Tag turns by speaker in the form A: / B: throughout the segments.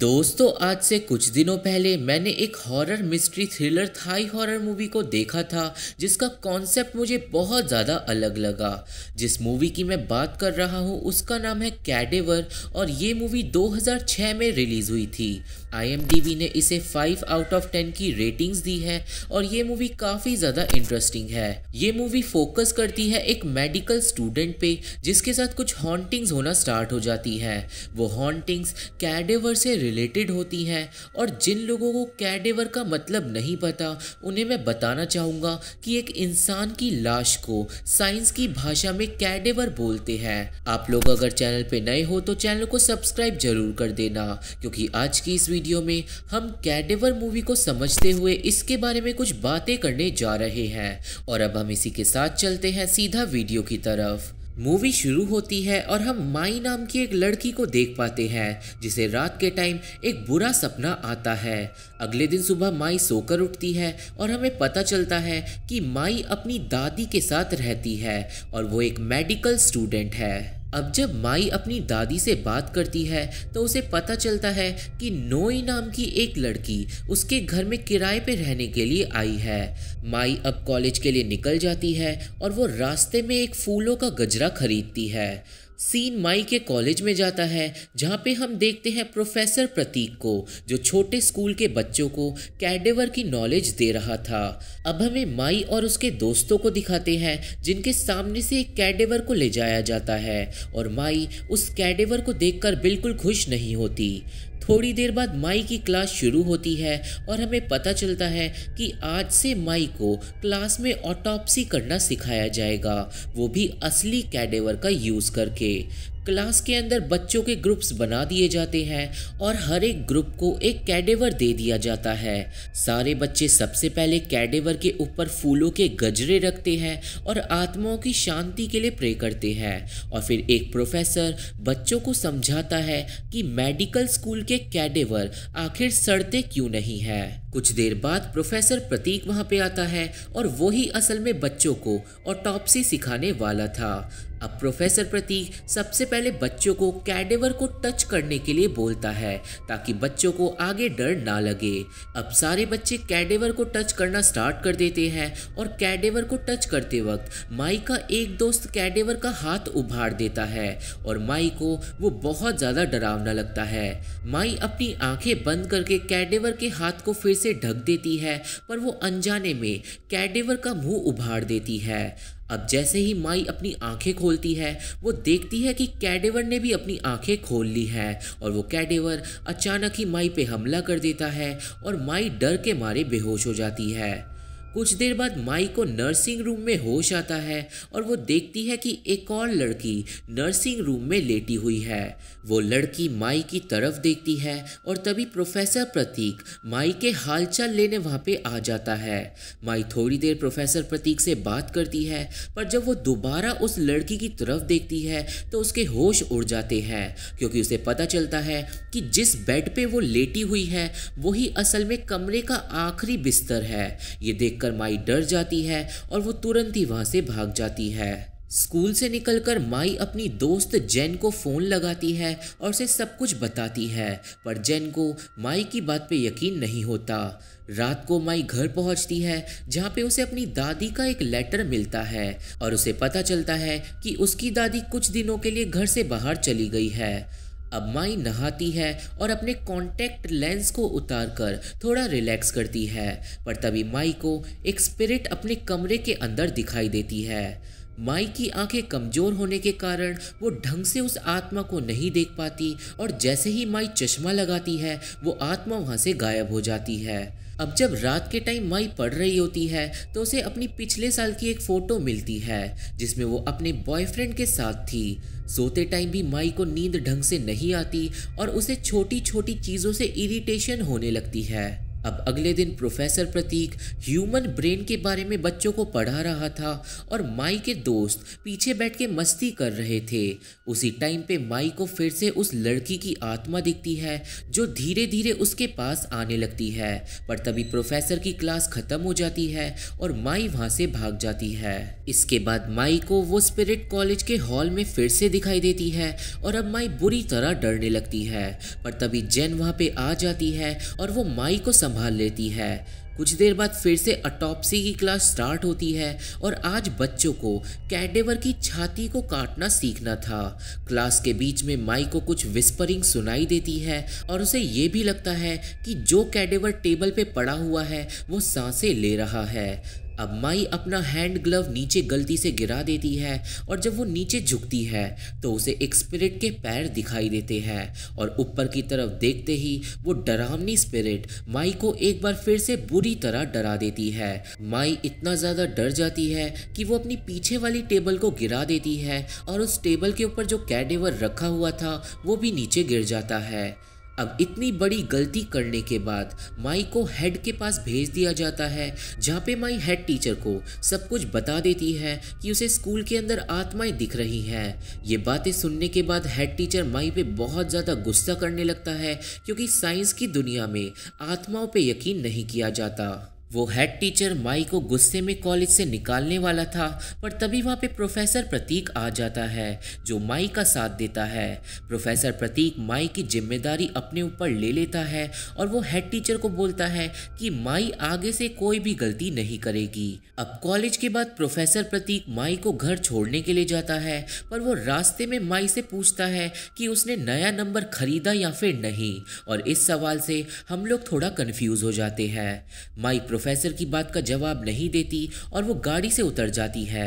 A: दोस्तों आज से कुछ दिनों पहले मैंने एक horror mystery thriller Thai horror movie को देखा था जिसका कॉन्सेप्ट मुझे बहुत ज़्यादा अलग लगा जिस मूवी की मैं बात कर रहा हूँ उसका नाम है कैडेवर और ये मूवी 2006 में रिलीज़ हुई थी आई ने इसे 5 आउट ऑफ 10 की रेटिंग्स दी है और ये मूवी काफ़ी ज़्यादा इंटरेस्टिंग है ये मूवी फोकस करती है एक मेडिकल स्टूडेंट पे जिसके साथ कुछ हॉन्टिंग्स होना स्टार्ट हो जाती है वो हॉन्टिंग्स कैडेवर से रिलेटेड होती हैं और जिन लोगों को कैडेवर का मतलब नहीं पता उन्हें मैं बताना चाहूँगा कि एक इंसान की लाश को साइंस की भाषा में कैडेवर बोलते हैं आप लोग अगर चैनल पे नए हो तो चैनल को सब्सक्राइब जरूर कर देना क्योंकि आज की इस वीडियो में हम कैडेवर मूवी को समझते हुए इसके बारे में कुछ बातें करने जा रहे हैं और अब हम इसी के साथ चलते हैं सीधा वीडियो की तरफ मूवी शुरू होती है और हम माई नाम की एक लड़की को देख पाते हैं जिसे रात के टाइम एक बुरा सपना आता है अगले दिन सुबह माई सोकर उठती है और हमें पता चलता है कि माई अपनी दादी के साथ रहती है और वो एक मेडिकल स्टूडेंट है अब जब माई अपनी दादी से बात करती है तो उसे पता चलता है कि नोई नाम की एक लड़की उसके घर में किराए पर रहने के लिए आई है माई अब कॉलेज के लिए निकल जाती है और वो रास्ते में एक फूलों का गजरा खरीदती है सीन माई के कॉलेज में जाता है जहाँ पे हम देखते हैं प्रोफेसर प्रतीक को जो छोटे स्कूल के बच्चों को कैडेवर की नॉलेज दे रहा था अब हमें माई और उसके दोस्तों को दिखाते हैं जिनके सामने से एक कैडेवर को ले जाया जाता है और माई उस कैडेवर को देखकर बिल्कुल खुश नहीं होती थोड़ी देर बाद माई की क्लास शुरू होती है और हमें पता चलता है कि आज से माई को क्लास में ऑटोपसी करना सिखाया जाएगा वो भी असली कैडेवर का यूज़ करके し क्लास के अंदर बच्चों के ग्रुप्स बना दिए जाते हैं और हर एक ग्रुप को एक कैडेवर दे दिया जाता है सारे बच्चे सबसे पहले कैडेवर के ऊपर फूलों के गजरे रखते हैं और आत्माओं की शांति के लिए प्रे करते हैं और फिर एक प्रोफेसर बच्चों को समझाता है कि मेडिकल स्कूल के कैडेवर आखिर सड़ते क्यों नहीं है कुछ देर बाद प्रोफेसर प्रतीक वहाँ पे आता है और वही असल में बच्चों को ऑटोपसी सिखाने वाला था अब प्रोफेसर प्रतीक सबसे पहले पहले बच्चों को कैडेवर को टच करने के लिए बोलता है ताकि बच्चों को आगे डर ना लगे अब सारे बच्चे कैडेवर को टच करना स्टार्ट कर देते हैं और कैडेवर को टच करते वक्त माई का एक दोस्त कैडेवर का हाथ उभार देता है और माई को वो बहुत ज़्यादा डरावना लगता है माई अपनी आंखें बंद करके कैडेवर के हाथ को फिर से ढक देती है पर वो अनजाने में कैडेवर का मुंह उभार देती है अब जैसे ही माई अपनी आंखें खोलती है वो देखती है कि कैडेवर ने भी अपनी आंखें खोल ली है और वो कैडेवर अचानक ही माई पे हमला कर देता है और माई डर के मारे बेहोश हो जाती है कुछ देर बाद माई को नर्सिंग रूम में होश आता है और वो देखती है कि एक और लड़की नर्सिंग रूम में लेटी हुई है वो लड़की माई की तरफ देखती है और तभी प्रोफेसर प्रतीक माई के हालचाल लेने वहाँ पे आ जाता है माई थोड़ी देर प्रोफेसर प्रतीक से बात करती है पर जब वो दोबारा उस लड़की की तरफ देखती है तो उसके होश उड़ जाते हैं क्योंकि उसे पता चलता है कि जिस बेड पे वो लेटी हुई है वही असल में कमरे का आखिरी बिस्तर है ये देख देखकर माई डर जाती है और वो तुरंत ही वहाँ से भाग जाती है स्कूल से निकलकर माई अपनी दोस्त जेन को फ़ोन लगाती है और उसे सब कुछ बताती है पर जेन को माई की बात पे यकीन नहीं होता रात को माई घर पहुंचती है जहाँ पे उसे अपनी दादी का एक लेटर मिलता है और उसे पता चलता है कि उसकी दादी कुछ दिनों के लिए घर से बाहर चली गई है अब माई नहाती है और अपने कॉन्टैक्ट लेंस को उतार कर थोड़ा रिलैक्स करती है पर तभी माई को एक स्पिरिट अपने कमरे के अंदर दिखाई देती है माई की आंखें कमज़ोर होने के कारण वो ढंग से उस आत्मा को नहीं देख पाती और जैसे ही माई चश्मा लगाती है वो आत्मा वहाँ से गायब हो जाती है अब जब रात के टाइम माई पढ़ रही होती है तो उसे अपनी पिछले साल की एक फ़ोटो मिलती है जिसमें वो अपने बॉयफ्रेंड के साथ थी सोते टाइम भी माई को नींद ढंग से नहीं आती और उसे छोटी छोटी चीज़ों से इरिटेशन होने लगती है अब अगले दिन प्रोफेसर प्रतीक ह्यूमन ब्रेन के बारे में बच्चों को पढ़ा रहा था और माई के दोस्त पीछे बैठ के मस्ती कर रहे थे उसी टाइम पे माई को फिर से उस लड़की की आत्मा दिखती है जो धीरे धीरे उसके पास आने लगती है पर तभी प्रोफेसर की क्लास खत्म हो जाती है और माई वहाँ से भाग जाती है इसके बाद माई को वो स्पिरिट कॉलेज के हॉल में फिर से दिखाई देती है और अब माई बुरी तरह डरने लगती है पर तभी जेन वहाँ पे आ जाती है और वो माई को समझ संभाल लेती है कुछ देर बाद फिर से अटॉप्सी की क्लास स्टार्ट होती है और आज बच्चों को कैडेवर की छाती को काटना सीखना था क्लास के बीच में माई को कुछ विस्परिंग सुनाई देती है और उसे ये भी लगता है कि जो कैडेवर टेबल पे पड़ा हुआ है वो सांसें ले रहा है अब माई अपना हैंड ग्लव नीचे गलती से गिरा देती है और जब वो नीचे झुकती है तो उसे एक स्पिरिट के पैर दिखाई देते हैं और ऊपर की तरफ देखते ही वो डरावनी स्पिरिट माई को एक बार फिर से बुरी तरह डरा देती है माई इतना ज़्यादा डर जाती है कि वो अपनी पीछे वाली टेबल को गिरा देती है और उस टेबल के ऊपर जो कैडेवर रखा हुआ था वो भी नीचे गिर जाता है अब इतनी बड़ी गलती करने के बाद माई को हेड के पास भेज दिया जाता है जहाँ पे माई हेड टीचर को सब कुछ बता देती है कि उसे स्कूल के अंदर आत्माएं दिख रही हैं ये बातें सुनने के बाद हेड टीचर माई पे बहुत ज़्यादा गुस्सा करने लगता है क्योंकि साइंस की दुनिया में आत्माओं पे यकीन नहीं किया जाता वो हेड टीचर माई को गुस्से में कॉलेज से निकालने वाला था पर तभी वहाँ पे प्रोफेसर प्रतीक आ जाता है जो माई का साथ देता है प्रोफेसर प्रतीक माई की जिम्मेदारी अपने ऊपर ले लेता है और वो हेड टीचर को बोलता है कि माई आगे से कोई भी गलती नहीं करेगी अब कॉलेज के बाद प्रोफेसर प्रतीक माई को घर छोड़ने के लिए जाता है पर वो रास्ते में माई से पूछता है कि उसने नया नंबर खरीदा या फिर नहीं और इस सवाल से हम लोग थोड़ा कन्फ्यूज़ हो जाते हैं माई प्रोफेसर की बात का जवाब नहीं देती और वो गाड़ी से उतर जाती है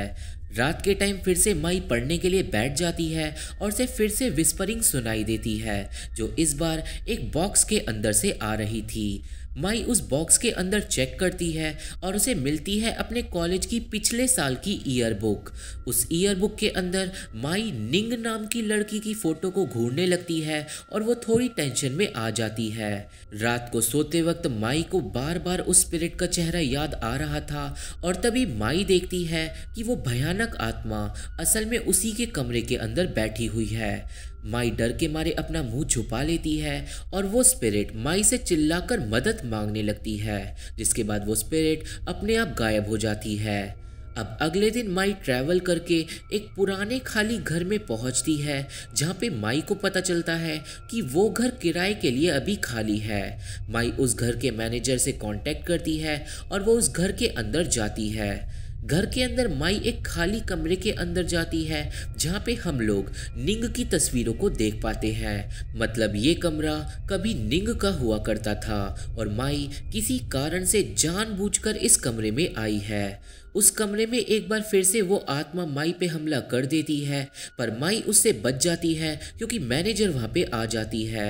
A: रात के टाइम फिर से मई पढ़ने के लिए बैठ जाती है और उसे फिर से विस्परिंग सुनाई देती है जो इस बार एक बॉक्स के अंदर से आ रही थी माई उस बॉक्स के अंदर चेक करती है और उसे मिलती है अपने कॉलेज की पिछले साल की ईयरबुक उस ईयरबुक के अंदर माई निंग नाम की लड़की की फ़ोटो को घूरने लगती है और वो थोड़ी टेंशन में आ जाती है रात को सोते वक्त माई को बार बार उस स्पिरिट का चेहरा याद आ रहा था और तभी माई देखती है कि वो भयानक आत्मा असल में उसी के कमरे के अंदर बैठी हुई है माई डर के मारे अपना मुंह छुपा लेती है और वो स्पिरिट माई से चिल्लाकर मदद मांगने लगती है जिसके बाद वो स्पिरिट अपने आप गायब हो जाती है अब अगले दिन माई ट्रैवल करके एक पुराने खाली घर में पहुंचती है जहाँ पे माई को पता चलता है कि वो घर किराए के लिए अभी खाली है माई उस घर के मैनेजर से कांटेक्ट करती है और वो उस घर के अंदर जाती है घर के अंदर माई एक खाली कमरे के अंदर जाती है जहाँ पे हम लोग निंग की तस्वीरों को देख पाते हैं मतलब ये कमरा कभी निंग का हुआ करता था और माई किसी कारण से जानबूझकर इस कमरे में आई है उस कमरे में एक बार फिर से वो आत्मा माई पे हमला कर देती है पर माई उससे बच जाती है क्योंकि मैनेजर वहाँ पे आ जाती है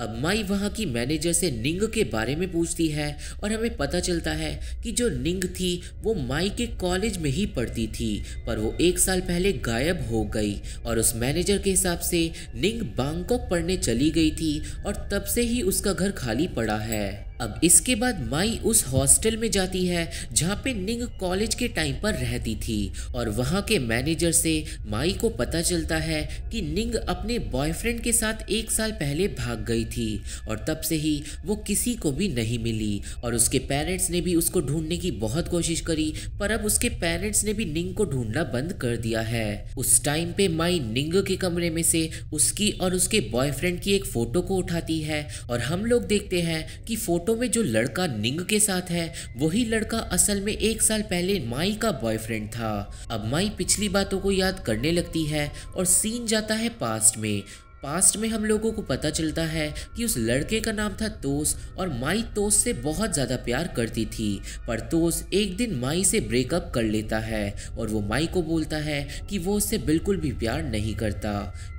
A: अब माई वहाँ की मैनेजर से निंग के बारे में पूछती है और हमें पता चलता है कि जो निंग थी वो माई के कॉलेज में ही पढ़ती थी पर वो एक साल पहले गायब हो गई और उस मैनेजर के हिसाब से निंग बैंकॉक पढ़ने चली गई थी और तब से ही उसका घर खाली पड़ा है अब इसके बाद माई उस हॉस्टल में जाती है जहाँ पे निंग कॉलेज के टाइम पर रहती थी और वहाँ के मैनेजर से माई को पता चलता है कि निंग अपने बॉयफ्रेंड के साथ एक साल पहले भाग गई थी और तब से ही वो किसी को भी नहीं मिली और उसके पेरेंट्स ने भी उसको ढूंढने की बहुत कोशिश करी पर अब उसके पेरेंट्स ने भी निंग को ढूंढना बंद कर दिया है उस टाइम पे माई निंग के कमरे में से उसकी और उसके बॉयफ्रेंड की एक फ़ोटो को उठाती है और हम लोग देखते हैं कि फ़ोटो फोटो में जो लड़का निंग के साथ है वही लड़का असल में एक साल पहले माई का बॉयफ्रेंड था अब माई पिछली बातों को याद करने लगती है और सीन जाता है पास्ट में पास्ट में हम लोगों को पता चलता है कि उस लड़के का नाम था तोस और माई तोस से बहुत ज़्यादा प्यार करती थी पर तोस एक दिन माई से ब्रेकअप कर लेता है और वो माई को बोलता है कि वो उससे बिल्कुल भी प्यार नहीं करता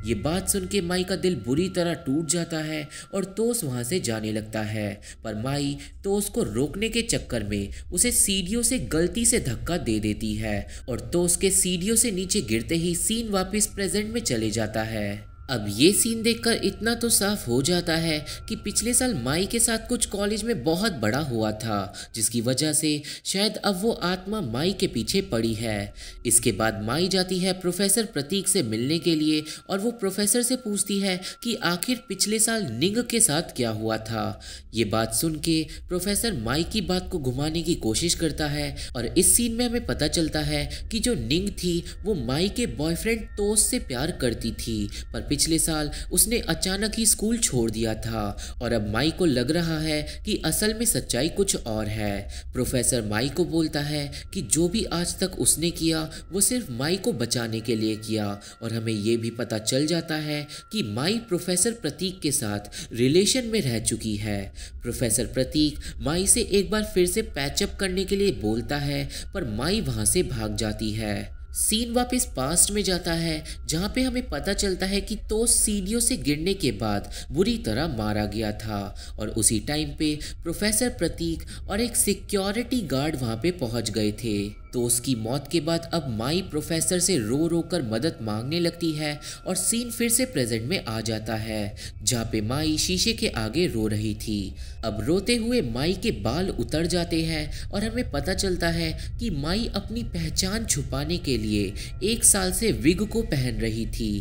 A: ये बात सुन के माई का दिल बुरी तरह टूट जाता है और तोस वहाँ से जाने लगता है पर माई तोस को रोकने के चक्कर में उसे सीढ़ियों से गलती से धक्का दे देती है और तोस के सीढ़ियों से नीचे गिरते ही सीन वापस प्रेजेंट में चले जाता है अब ये सीन देखकर इतना तो साफ हो जाता है कि पिछले साल माई के साथ कुछ कॉलेज में बहुत बड़ा हुआ था जिसकी वजह से शायद अब वो आत्मा माई के पीछे पड़ी है इसके बाद माई जाती है प्रोफेसर प्रतीक से मिलने के लिए और वो प्रोफेसर से पूछती है कि आखिर पिछले साल निंग के साथ क्या हुआ था ये बात सुन के प्रोफेसर माई की बात को घुमाने की कोशिश करता है और इस सीन में हमें पता चलता है कि जो निंग थी वो माई के बॉयफ्रेंड तोस से प्यार करती थी पर पिछले साल उसने अचानक ही स्कूल छोड़ दिया था और अब माई को लग रहा है कि असल में सच्चाई कुछ और है प्रोफेसर माई को बोलता है कि जो भी आज तक उसने किया वो सिर्फ माई को बचाने के लिए किया और हमें ये भी पता चल जाता है कि माई प्रोफेसर प्रतीक के साथ रिलेशन में रह चुकी है प्रोफेसर प्रतीक माई से एक बार फिर से पैचअप करने के लिए बोलता है पर माई वहाँ से भाग जाती है सीन वापस पास्ट में जाता है जहाँ पे हमें पता चलता है कि तो सीढ़ियों से गिरने के बाद बुरी तरह मारा गया था और उसी टाइम पे प्रोफेसर प्रतीक और एक सिक्योरिटी गार्ड वहाँ पे पहुँच गए थे तो उसकी मौत के बाद अब माई प्रोफेसर से रो रो कर मदद मांगने लगती है और सीन फिर से प्रेजेंट में आ जाता है जहाँ पे माई शीशे के आगे रो रही थी अब रोते हुए माई के बाल उतर जाते हैं और हमें पता चलता है कि माई अपनी पहचान छुपाने के लिए एक साल से विग को पहन रही थी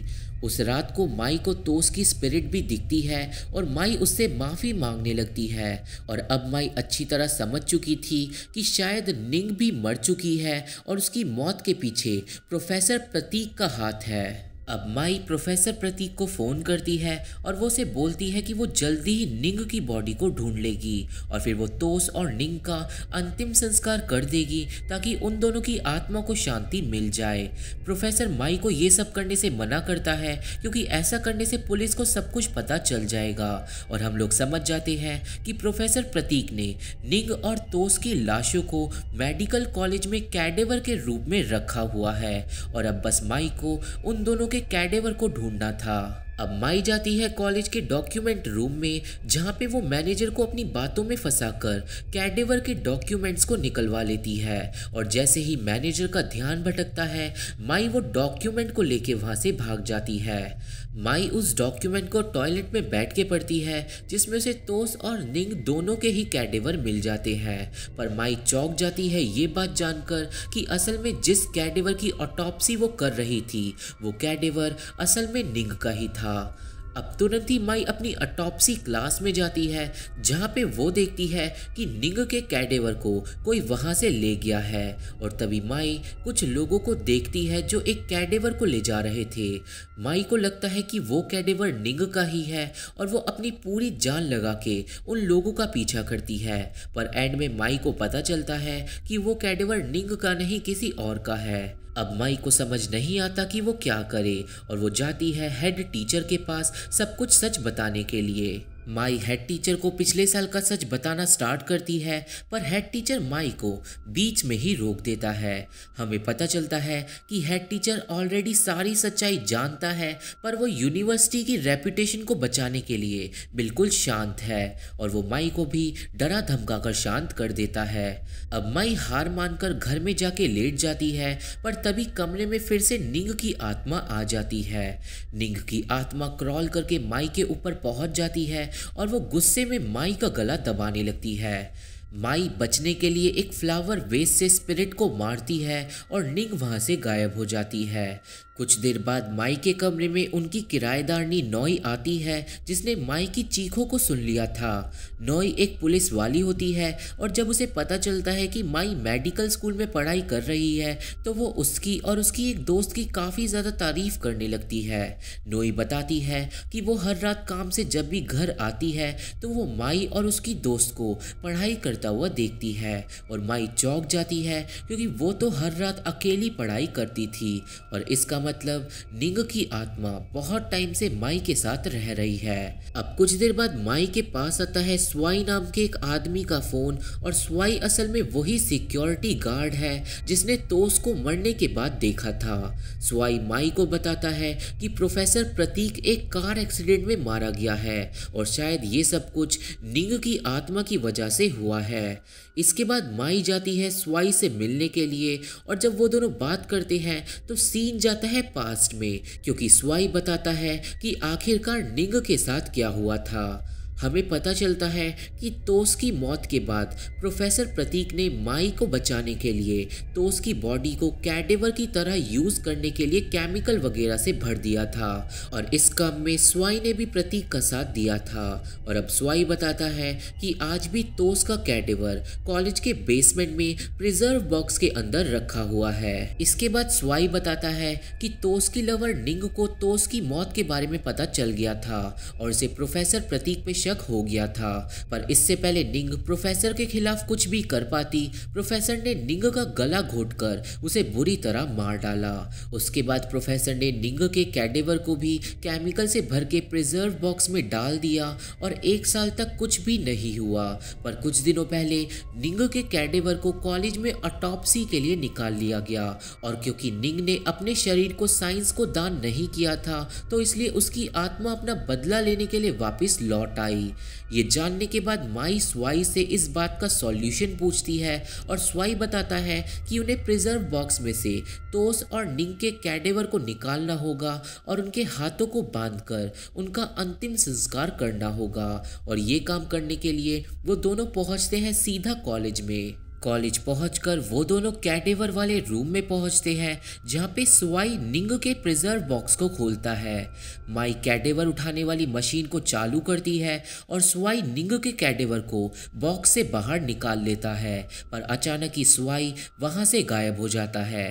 A: उस रात को माई को तोस की स्पिरिट भी दिखती है और माई उससे माफ़ी मांगने लगती है और अब माई अच्छी तरह समझ चुकी थी कि शायद निंग भी मर चुकी है और उसकी मौत के पीछे प्रोफेसर प्रतीक का हाथ है अब माई प्रोफेसर प्रतीक को फ़ोन करती है और वो उसे बोलती है कि वो जल्दी ही निंग की बॉडी को ढूंढ लेगी और फिर वो तोस और निंग का अंतिम संस्कार कर देगी ताकि उन दोनों की आत्मा को शांति मिल जाए प्रोफेसर माई को ये सब करने से मना करता है क्योंकि ऐसा करने से पुलिस को सब कुछ पता चल जाएगा और हम लोग समझ जाते हैं कि प्रोफेसर प्रतीक ने निंग और तोस की लाशों को मेडिकल कॉलेज में कैडेवर के रूप में रखा हुआ है और अब बस माई को उन दोनों के के कैडेवर को ढूंढना था अब माई जाती है कॉलेज के डॉक्यूमेंट रूम में जहाँ पे वो मैनेजर को अपनी बातों में फंसाकर कैडेवर के डॉक्यूमेंट्स को निकलवा लेती है और जैसे ही मैनेजर का ध्यान भटकता है माई वो डॉक्यूमेंट को लेके वहाँ से भाग जाती है माई उस डॉक्यूमेंट को टॉयलेट में बैठ के पढ़ती है जिसमें उसे तोस और निंग दोनों के ही कैडेवर मिल जाते हैं पर माई चौक जाती है ये बात जानकर कि असल में जिस कैडेवर की ऑटोपसी वो कर रही थी वो कैडेवर असल में निंग का ही था था अब तुरंत ही माई अपनी अटॉपसी क्लास में जाती है जहाँ पे वो देखती है कि निंग के कैडेवर को कोई वहाँ से ले गया है और तभी माई कुछ लोगों को देखती है जो एक कैडेवर को ले जा रहे थे माई को लगता है कि वो कैडेवर निंग का ही है और वो अपनी पूरी जान लगा के उन लोगों का पीछा करती है पर एंड में माई को पता चलता है कि वो कैडेवर निंग का नहीं किसी और का है अब माई को समझ नहीं आता कि वो क्या करे और वो जाती है हेड टीचर के पास सब कुछ सच बताने के लिए माई हेड टीचर को पिछले साल का सच बताना स्टार्ट करती है पर हेड टीचर माई को बीच में ही रोक देता है हमें पता चलता है कि हेड टीचर ऑलरेडी सारी सच्चाई जानता है पर वो यूनिवर्सिटी की रेपुटेशन को बचाने के लिए बिल्कुल शांत है और वो माई को भी डरा धमका कर शांत कर देता है अब माई हार मानकर घर में जाके लेट जाती है पर तभी कमरे में फिर से निंग की आत्मा आ जाती है निंग की आत्मा क्रॉल करके माई के ऊपर पहुंच जाती है और वो गुस्से में माई का गला दबाने लगती है माई बचने के लिए एक फ्लावर वेस्ट से स्पिरिट को मारती है और निंग वहाँ से गायब हो जाती है कुछ देर बाद माई के कमरे में उनकी किराएदारनी नोई आती है जिसने माई की चीखों को सुन लिया था नोई एक पुलिस वाली होती है और जब उसे पता चलता है कि माई मेडिकल स्कूल में पढ़ाई कर रही है तो वो उसकी और उसकी एक दोस्त की काफ़ी ज़्यादा तारीफ करने लगती है नोई बताती है कि वो हर रात काम से जब भी घर आती है तो वो माई और उसकी दोस्त को पढ़ाई करता हुआ देखती है और माई चौंक जाती है क्योंकि वो तो हर रात अकेली पढ़ाई करती थी और इसका मतलब निंग की आत्मा बहुत टाइम से माई के साथ रह रही है अब कुछ देर बाद माई के पास आता है स्वाई नाम के एक आदमी का फोन और स्वाई असल में वही सिक्योरिटी गार्ड है जिसने तोस को मरने के बाद देखा था स्वाई माई को बताता है कि प्रोफेसर प्रतीक एक कार एक्सीडेंट में मारा गया है और शायद ये सब कुछ निंग की आत्मा की वजह से हुआ है इसके बाद माई जाती है स्वाई से मिलने के लिए और जब वो दोनों बात करते हैं तो सीन जाता है है पास्ट में क्योंकि स्वाई बताता है कि आखिरकार निंग के साथ क्या हुआ था हमें पता चलता है कि तोस की मौत के बाद प्रोफेसर प्रतीक ने माई को बचाने के लिए तोस की बॉडी को कैडेवर की तरह यूज़ करने के लिए केमिकल वगैरह से भर दिया था और इस काम में स्वाई ने भी प्रतीक का साथ दिया था और अब स्वाई बताता है कि आज भी तोस का कैडेवर कॉलेज के बेसमेंट में प्रिजर्व बॉक्स के अंदर रखा हुआ है इसके बाद स्वाई बताता है कि तोस की लवर निंग को तोस की मौत के बारे में पता चल गया था और उसे प्रोफेसर प्रतीक में शक हो गया था पर इससे पहले निंग प्रोफेसर के खिलाफ कुछ भी कर पाती प्रोफेसर ने निंग का गला घोटकर उसे बुरी तरह मार डाला उसके बाद प्रोफेसर ने निंग के कैडेवर को भी केमिकल से भर के प्रिजर्व बॉक्स में डाल दिया और एक साल तक कुछ भी नहीं हुआ पर कुछ दिनों पहले निंग के कैडेवर को कॉलेज में अटॉपसी के लिए निकाल लिया गया और क्योंकि निंग ने अपने शरीर को साइंस को दान नहीं किया था तो इसलिए उसकी आत्मा अपना बदला लेने के लिए वापस लौट आई आई ये जानने के बाद माई स्वाई से इस बात का सॉल्यूशन पूछती है और स्वाई बताता है कि उन्हें प्रिजर्व बॉक्स में से तोस और निंग के कैडेवर को निकालना होगा और उनके हाथों को बांधकर उनका अंतिम संस्कार करना होगा और ये काम करने के लिए वो दोनों पहुंचते हैं सीधा कॉलेज में कॉलेज पहुंचकर वो दोनों कैटेवर वाले रूम में पहुंचते हैं जहां पे सुवाई निंग के प्रिजर्व बॉक्स को खोलता है माई कैटेवर उठाने वाली मशीन को चालू करती है और सुवाई निंग के कैटेवर को बॉक्स से बाहर निकाल लेता है पर अचानक ही सुवाई वहां से गायब हो जाता है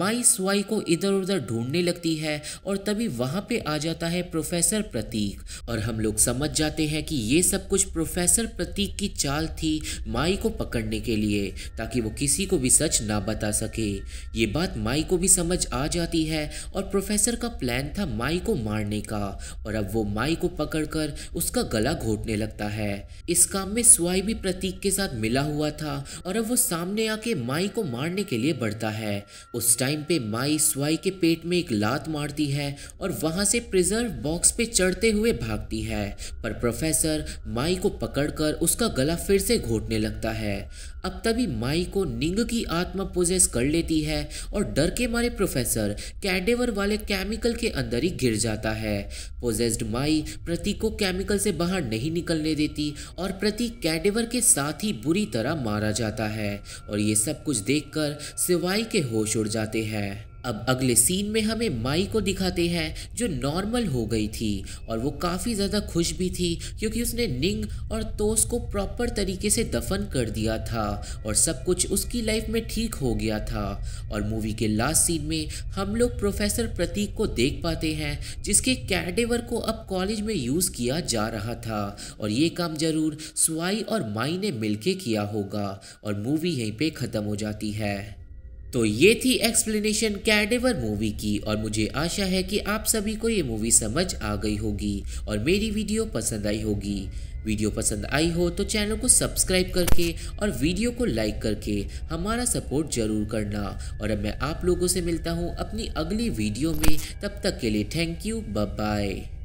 A: माई सुवाई को इधर उधर ढूंढने लगती है और तभी वहां पे आ जाता है प्रोफेसर प्रतीक और हम लोग समझ जाते हैं कि ये सब कुछ प्रोफेसर प्रतीक की चाल थी माई को पकड़ने के लिए ताकि वो किसी को भी सच ना बता सके ये बात माई को भी समझ आ जाती है और प्रोफेसर का प्लान था माई को मारने का और अब वो माई को पकड़कर उसका गला घोटने लगता है इस काम में स्वाई भी प्रतीक के साथ मिला हुआ था और अब वो सामने आके माई को मारने के लिए बढ़ता है उस टाइम पे माई स्वाई के पेट में एक लात मारती है और वहां से प्रिजर्व बॉक्स पे चढ़ते हुए भागती है पर प्रोफेसर माई को पकड़कर उसका गला फिर से घोटने लगता है अब तब तभी माई को निंग की आत्मा पोजेस कर लेती है और डर के मारे प्रोफेसर कैडेवर वाले केमिकल के अंदर ही गिर जाता है पोजेस्ड माई प्रतीक को केमिकल से बाहर नहीं निकलने देती और प्रतीक कैडेवर के साथ ही बुरी तरह मारा जाता है और ये सब कुछ देखकर सिवाई के होश उड़ जाते हैं अब अगले सीन में हमें माई को दिखाते हैं जो नॉर्मल हो गई थी और वो काफ़ी ज़्यादा खुश भी थी क्योंकि उसने निंग और तोस को प्रॉपर तरीके से दफन कर दिया था और सब कुछ उसकी लाइफ में ठीक हो गया था और मूवी के लास्ट सीन में हम लोग प्रोफेसर प्रतीक को देख पाते हैं जिसके कैडेवर को अब कॉलेज में यूज़ किया जा रहा था और ये काम ज़रूर स्वाई और माई ने मिल किया होगा और मूवी यहीं पर ख़त्म हो जाती है तो ये थी एक्सप्लेनेशन कैडेवर मूवी की और मुझे आशा है कि आप सभी को ये मूवी समझ आ गई होगी और मेरी वीडियो पसंद आई होगी वीडियो पसंद आई हो तो चैनल को सब्सक्राइब करके और वीडियो को लाइक करके हमारा सपोर्ट जरूर करना और अब मैं आप लोगों से मिलता हूँ अपनी अगली वीडियो में तब तक के लिए थैंक यू बाय